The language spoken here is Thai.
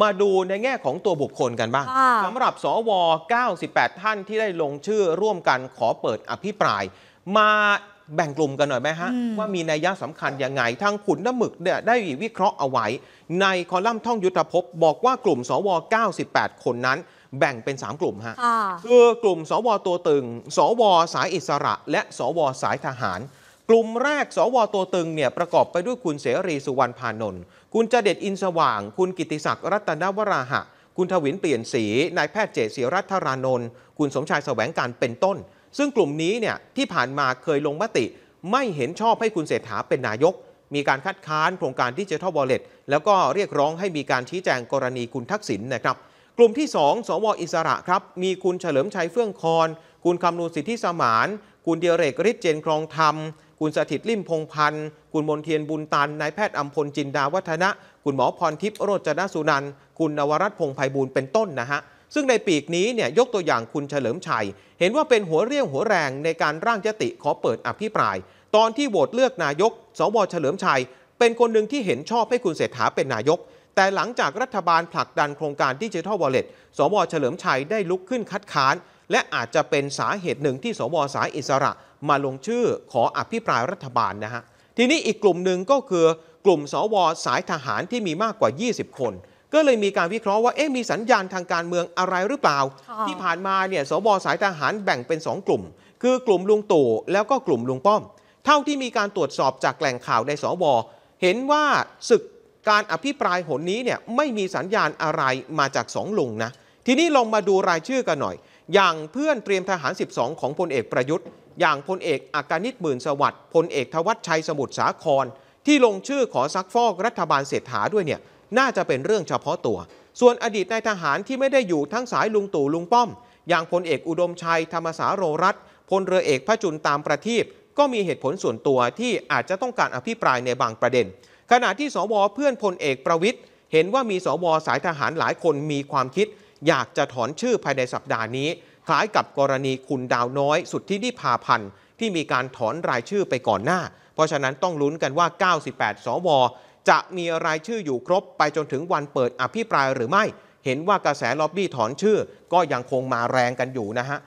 มาดูในแง่ของตัวบุคคลกันบ้างสำหรับสว98ท่านที่ได้ลงชื่อร่วมกันขอเปิดอภิปราย มาแบ่งกลุ่มกันหน่อยไหมฮะ ว่ามีนัยยะสำคัญยังไงทางขุนน้ำหมึกเนี่ยได้วิเคราะห์เอาไว้ ในคอลัมน์ท่องยุทธภพบอกว่ากลุ่มสว98คนนั้นแบ่งเป็น 3 กลุ่มฮะ คือกลุ่มสวตัวตึงสวสายอิสระ และสว สายทหารกลุ่มแรก สวตัวตึงเนี่ยประกอบไปด้วยคุณเสรีสุวรรณพานนท์คุณจเดชอินสว่าง คุณกิติศักดิ์รัตนวราหะ คุณทวินเปลี่ยนสี นายแพทย์เจษศิรัตรานนท์คุณสมชายแสวงการเป็นต้น ซึ่งกลุ่มนี้เนี่ยที่ผ่านมาเคยลงมติ ไม่เห็นชอบให้คุณเศรษฐาเป็นนายก มีการคัดค้านโครงการดิจิทัลวอลเลตแล้วก็เรียกร้องให้มีการชี้แจงกรณีคุณทักษิณนนะครับ กลุ่มที่ 2 สวอิสระครับมีคุณเฉลิมชัยเฟื่องคอน คุณคำนูนสิทธิสมาน คุณเดียเรกฤทธิ์เจนครองธรรมคุณสถิตลิ่มพงพันธ์ คุณมนเทียนบุญตันนายแพทย์อัมพลจินดาวัฒนะคุณหมอพรทิพย์โรจนสุนันคุณนวรัตพงไพบูลเป็นต้นนะฮะ ซึ่งในปีกนี้เนี่ยยกตัวอย่างคุณเฉลิมชัย เห็นว่าเป็นหัวเรี่ยวหัวแรงในการร่างยติขอเปิดอภิปราย ตอนที่โหวตเลือกนายก สวเฉลิมชัยเป็นคนหนึ่งที่เห็นชอบให้คุณเศรษฐาเป็นนายก แต่หลังจากรัฐบาลผลักดันโครงการดิจิทัลวอลเล็ตสวเฉลิมชัยได้ลุกขึ้นคัดค้านและอาจจะเป็นสาเหตุหนึ่งที่สวสายอิสระมาลงชื่อขออภิปรายรัฐบาลนะฮะ ทีนี้อีกกลุ่มหนึ่งก็คือ กลุ่มสวสายทหารที่มีมากกว่า 20 คน ก็เลยมีการวิเคราะห์ว่าเอ๊ะมีสัญญาณทางการเมืองอะไรหรือเปล่า ที่ผ่านมาเนี่ยสวสายทหารแบ่งเป็น 2 กลุ่ม คือกลุ่มลุงตู่แล้วก็กลุ่มลุงป้อม เท่าที่มีการตรวจสอบจากแหล่งข่าวในสวเห็นว่าศึกการอภิปรายหนนี้เนี่ยไม่มีสัญญาณอะไรมาจากสองลุงนะ ทีนี้ลองมาดูรายชื่อกันหน่อยอย่างเพื่อนเตรียมทหาร 12 ของพลเอกประยุทธ์ อย่างพลเอกอาการนิตหมื่นสวัสดิ์พลเอกทวัชชัยสมุทรสาคร ที่ลงชื่อขอซักฟอกรัฐบาลเศรษฐาด้วยเนี่ย น่าจะเป็นเรื่องเฉพาะตัว ส่วนอดีตนายทหารที่ไม่ได้อยู่ทั้งสายลุงตู่ลุงป้อม อย่างพลเอกอุดมชัยธรรมสาโรรัตพลเรือเอกพระจุลตามประทีป ก็มีเหตุผลส่วนตัวที่อาจจะต้องการอภิปรายในบางประเด็น ขณะที่สวเพื่อนพลเอกประวิทย์เห็นว่ามีสวสายทหารหลายคนมีความคิดอยากจะถอนชื่อภายในสัปดาห์นี้คล้ายกับกรณีคุณดาวน้อย สุดที่นิพาพันธ์ที่มีการถอนรายชื่อไปก่อนหน้า เพราะฉะนั้นต้องลุ้นกันว่า 98 สว จะมีรายชื่ออยู่ครบ ไปจนถึงวันเปิดอภิปรายหรือไม่ เห็นว่ากระแสล็อบบี้ถอนชื่อ ก็ยังคงมาแรงกันอยู่นะฮะ